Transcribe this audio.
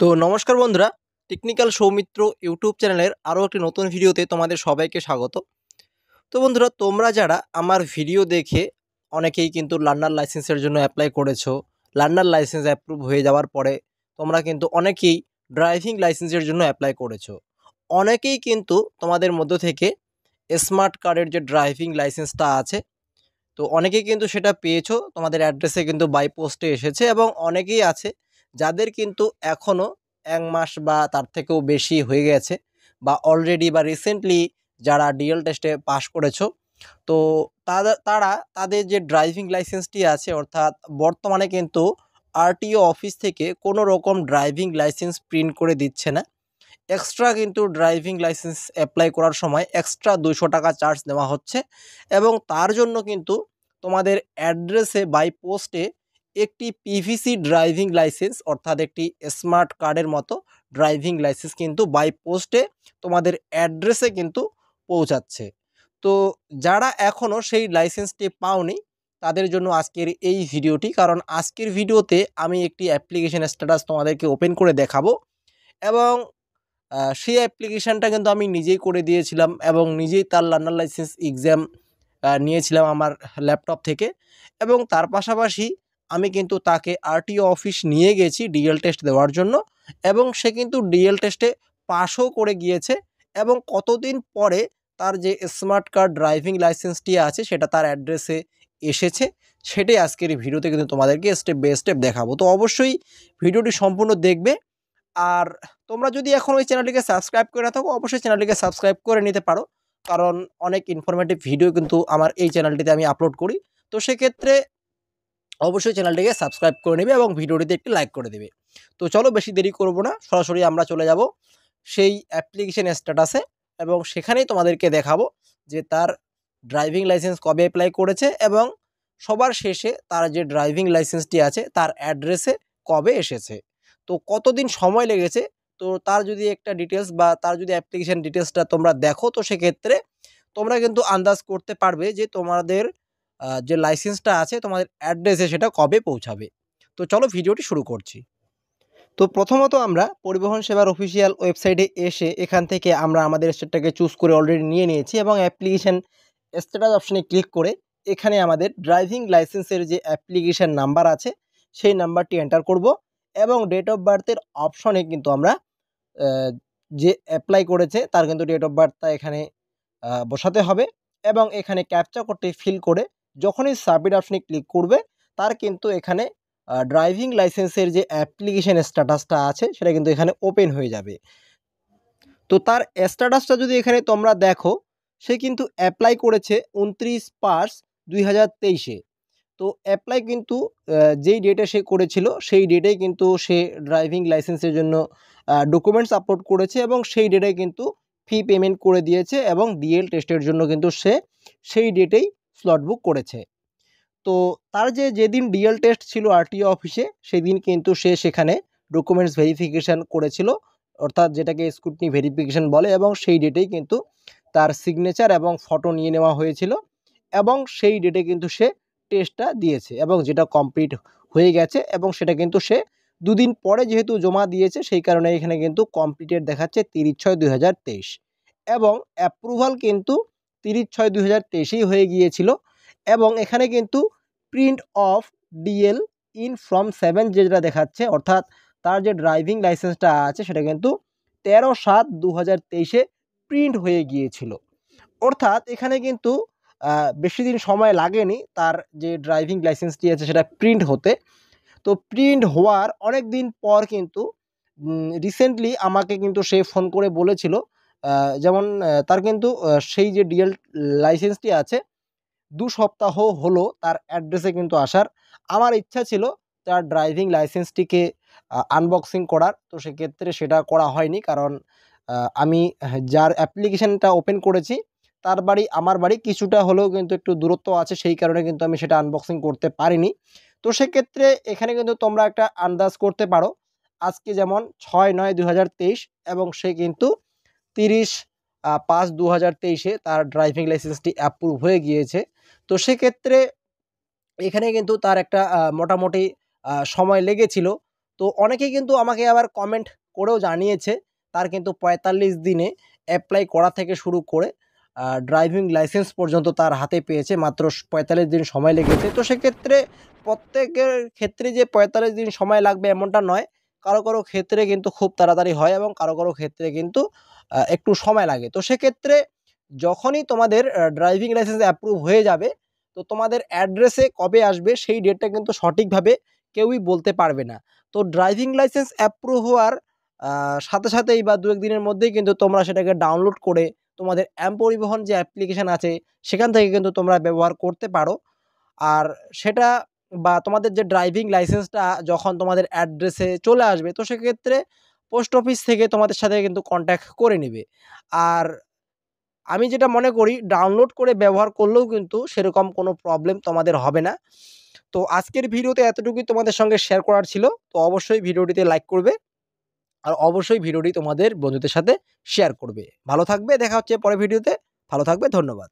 তো নমস্কার বন্ধুরা টেকনিক্যাল সৌমিত্র ইউটিউব চ্যানেলের আরও একটি নতুন ভিডিওতে তোমাদের সবাইকে স্বাগত তো বন্ধুরা তোমরা যারা আমার ভিডিও দেখে অনেকেই কিন্তু লার্নার লাইসেন্সের জন্য অ্যাপ্লাই করেছো লার্নার লাইসেন্স অ্যাপ্রুভ হয়ে যাওয়ার পরে তোমরা কিন্তু অনেকেই ড্রাইভিং লাইসেন্সের জন্য অ্যাপ্লাই করেছো অনেকেই কিন্তু তোমাদের মধ্য থেকে স্মার্ট কার্ডের যে ড্রাইভিং লাইসেন্সটা আছে তো অনেকেই কিন্তু সেটা পেয়েছো তোমাদের অ্যাড্রেসে কিন্তু বাই পোস্টে এসেছে এবং অনেকেই আছে যাদের কিন্তু এখনও এক মাস বা তার থেকেও বেশি হয়ে গেছে বা অলরেডি বা রিসেন্টলি যারা ডিএল টেস্টে পাশ করেছো তো তারা তাদের যে ড্রাইভিং লাইসেন্সটি আছে অর্থাৎ বর্তমানে কিন্তু আরটিও অফিস থেকে কোনো রকম ড্রাইভিং লাইসেন্স প্রিন্ট করে দিচ্ছে না এক্সট্রা কিন্তু ড্রাইভিং লাইসেন্স অ্যাপ্লাই করার সময় এক্সট্রা দুশো টাকা চার্জ নেওয়া হচ্ছে এবং তার জন্য কিন্তু তোমাদের অ্যাড্রেসে বাই পোস্টে একটি পিভিসি ড্রাইভিং লাইসেন্স অর্থাৎ একটি স্মার্ট কার্ডের মতো ড্রাইভিং লাইসেন্স কিন্তু বাই পোস্টে তোমাদের অ্যাড্রেসে কিন্তু পৌঁছাচ্ছে তো যারা এখনও সেই লাইসেন্সটি পাওনি তাদের জন্য আজকের এই ভিডিওটি কারণ আজকের ভিডিওতে আমি একটি অ্যাপ্লিকেশান স্ট্যাটাস তোমাদেরকে ওপেন করে দেখাবো এবং সেই অ্যাপ্লিকেশানটা কিন্তু আমি নিজেই করে দিয়েছিলাম এবং নিজেই তার লার্নার লাইসেন্স এক্সাম নিয়েছিলাম আমার ল্যাপটপ থেকে এবং তার পাশাপাশি আমি কিন্তু তাকে আরটিও অফিস নিয়ে গেছি ডিএল টেস্ট দেওয়ার জন্য এবং সে কিন্তু ডিএল টেস্টে পাশও করে গিয়েছে এবং কতদিন পরে তার যে স্মার্ট কার্ড ড্রাইভিং লাইসেন্সটি আছে সেটা তার অ্যাড্রেসে এসেছে সেটাই আজকের এই ভিডিওতে কিন্তু তোমাদেরকে স্টেপ বাই স্টেপ দেখাবো তো অবশ্যই ভিডিওটি সম্পূর্ণ দেখবে আর তোমরা যদি এখন ওই চ্যানেলটিকে সাবস্ক্রাইব করে না থাকো অবশ্যই চ্যানেলটিকে সাবস্ক্রাইব করে নিতে পারো কারণ অনেক ইনফরমেটিভ ভিডিও কিন্তু আমার এই চ্যানেলটিতে আমি আপলোড করি তো সেক্ষেত্রে অবশ্যই চ্যানেলটিকে সাবস্ক্রাইব করে নেবে এবং ভিডিওটিতে একটি লাইক করে দেবে তো চলো বেশি দেরি করব না সরাসরি আমরা চলে যাব সেই অ্যাপ্লিকেশন স্ট্যাটাসে এবং সেখানেই তোমাদেরকে দেখাবো যে তার ড্রাইভিং লাইসেন্স কবে অ্যাপ্লাই করেছে এবং সবার শেষে তার যে ড্রাইভিং লাইসেন্সটি আছে তার অ্যাড্রেসে কবে এসেছে তো কতদিন সময় লেগেছে তো তার যদি একটা ডিটেলস বা তার যদি অ্যাপ্লিকেশান ডিটেলসটা তোমরা দেখো তো সেক্ষেত্রে তোমরা কিন্তু আন্দাজ করতে পারবে যে তোমাদের যে লাইসেন্সটা আছে তোমাদের অ্যাড্রেসে সেটা কবে পৌঁছাবে তো চলো ভিডিওটি শুরু করছি তো প্রথমত আমরা পরিবহন সেবার অফিসিয়াল ওয়েবসাইটে এসে এখান থেকে আমরা আমাদের স্টেটটাকে চুজ করে অলরেডি নিয়ে নিয়েছি এবং অ্যাপ্লিকেশান স্ট্যাটাস অপশানে ক্লিক করে এখানে আমাদের ড্রাইভিং লাইসেন্সের যে অ্যাপ্লিকেশান নাম্বার আছে সেই নাম্বারটি এন্টার করব এবং ডেট অফ বার্থের অপশনে কিন্তু আমরা যে অ্যাপ্লাই করেছে তার কিন্তু ডেট অফ বার্থটা এখানে বসাতে হবে এবং এখানে ক্যাপচা করতে ফিল করে যখনই সাবমিট অপশানে ক্লিক করবে তার কিন্তু এখানে ড্রাইভিং লাইসেন্সের যে অ্যাপ্লিকেশান স্ট্যাটাসটা আছে সেটা কিন্তু এখানে ওপেন হয়ে যাবে তো তার স্ট্যাটাসটা যদি এখানে তোমরা দেখো সে কিন্তু অ্যাপ্লাই করেছে উনত্রিশ পাঁচ দুই হাজার তেইশে তো অ্যাপ্লাই কিন্তু যেই ডেটে সে করেছিল সেই ডেটে কিন্তু সে ড্রাইভিং লাইসেন্সের জন্য ডকুমেন্টস আপলোড করেছে এবং সেই ডেটে কিন্তু ফি পেমেন্ট করে দিয়েছে এবং ডিএল টেস্টের জন্য কিন্তু সে সেই ডেটেই স্লট বুক করেছে তো তার যে যেদিন ডিএল টেস্ট ছিল আরটিও অফিসে সেদিন কিন্তু সে সেখানে ডকুমেন্টস ভেরিফিকেশান করেছিল অর্থাৎ যেটাকে স্কুটনি ভেরিফিকেশান বলে এবং সেই ডেটেই কিন্তু তার সিগনেচার এবং ফটো নিয়ে নেওয়া হয়েছিল এবং সেই ডেটে কিন্তু সে টেস্টটা দিয়েছে এবং যেটা কমপ্লিট হয়ে গেছে এবং সেটা কিন্তু সে দুদিন পরে যেহেতু জমা দিয়েছে সেই কারণে এখানে কিন্তু কমপ্লিটেড দেখাচ্ছে তিরিশ ছয় দু এবং অ্যাপ্রুভাল কিন্তু তিরিশ ছয় দুই হাজার তেইশেই হয়ে গিয়েছিল এবং এখানে কিন্তু print of DL in from seven যেটা দেখাচ্ছে অর্থাৎ তার যে ড্রাইভিং লাইসেন্সটা আছে সেটা কিন্তু তেরো সাত দু হাজার তেইশে প্রিন্ট হয়ে গিয়েছিল অর্থাৎ এখানে কিন্তু বেশি দিন সময় লাগেনি তার যে ড্রাইভিং লাইসেন্সটি আছে সেটা প্রিন্ট হতে তো প্রিন্ট হওয়ার অনেক দিন পর কিন্তু রিসেন্টলি আমাকে কিন্তু সে ফোন করে বলেছিল যেমন তার কিন্তু সেই যে ডিএল লাইসেন্সটি আছে দু সপ্তাহ হলো তার অ্যাড্রেসে কিন্তু আসার আমার ইচ্ছা ছিল তার ড্রাইভিং লাইসেন্সটিকে আনবক্সিং করার তো সেক্ষেত্রে সেটা করা হয়নি কারণ আমি যার অ্যাপ্লিকেশানটা ওপেন করেছি তার বাড়ি আমার বাড়ি কিছুটা হলেও কিন্তু একটু দূরত্ব আছে সেই কারণে কিন্তু আমি সেটা আনবক্সিং করতে পারিনি তো সেক্ষেত্রে এখানে কিন্তু তোমরা একটা আন্দাজ করতে পারো আজকে যেমন ছয় নয় দু এবং সে কিন্তু তিরিশ পাঁচ দু হাজার তেইশে তার ড্রাইভিং লাইসেন্সটি অ্যাপ্রুভ হয়ে গিয়েছে তো সেক্ষেত্রে এখানে কিন্তু তার একটা মোটামুটি সময় লেগেছিল তো অনেকে কিন্তু আমাকে আবার কমেন্ট করেও জানিয়েছে তার কিন্তু পঁয়তাল্লিশ দিনে অ্যাপ্লাই করা থেকে শুরু করে ড্রাইভিং লাইসেন্স পর্যন্ত তার হাতে পেয়েছে মাত্র পঁয়তাল্লিশ দিন সময় লেগেছে তো সেক্ষেত্রে প্রত্যেকের ক্ষেত্রে যে পঁয়তাল্লিশ দিন সময় লাগবে এমনটা নয় কারো কারো ক্ষেত্রে কিন্তু খুব তাড়াতাড়ি হয় এবং কারো কারো ক্ষেত্রে কিন্তু একটু সময় লাগে তো সেক্ষেত্রে যখনই তোমাদের ড্রাইভিং লাইসেন্স অ্যাপ্রুভ হয়ে যাবে তো তোমাদের অ্যাড্রেসে কবে আসবে সেই ডেটটা কিন্তু সঠিকভাবে কেউই বলতে পারবে না তো ড্রাইভিং লাইসেন্স অ্যাপ্রুভ হওয়ার সাথে সাথেই বা দু একদিনের মধ্যেই কিন্তু তোমরা সেটাকে ডাউনলোড করে তোমাদের অ্যাম পরিবহন যে অ্যাপ্লিকেশান আছে সেখান থেকে কিন্তু তোমরা ব্যবহার করতে পারো আর সেটা বা তোমাদের যে ড্রাইভিং লাইসেন্সটা যখন তোমাদের অ্যাড্রেসে চলে আসবে তো সেক্ষেত্রে পোস্ট অফিস থেকে তোমাদের সাথে কিন্তু কন্ট্যাক্ট করে নেবে আর আমি যেটা মনে করি ডাউনলোড করে ব্যবহার করলেও কিন্তু সেরকম কোনো প্রবলেম তোমাদের হবে না তো আজকের ভিডিওতে এতটুকুই তোমাদের সঙ্গে শেয়ার করার ছিল তো অবশ্যই ভিডিওটিতে লাইক করবে আর অবশ্যই ভিডিওটি তোমাদের বন্ধুদের সাথে শেয়ার করবে ভালো থাকবে দেখা হচ্ছে পরে ভিডিওতে ভালো থাকবে ধন্যবাদ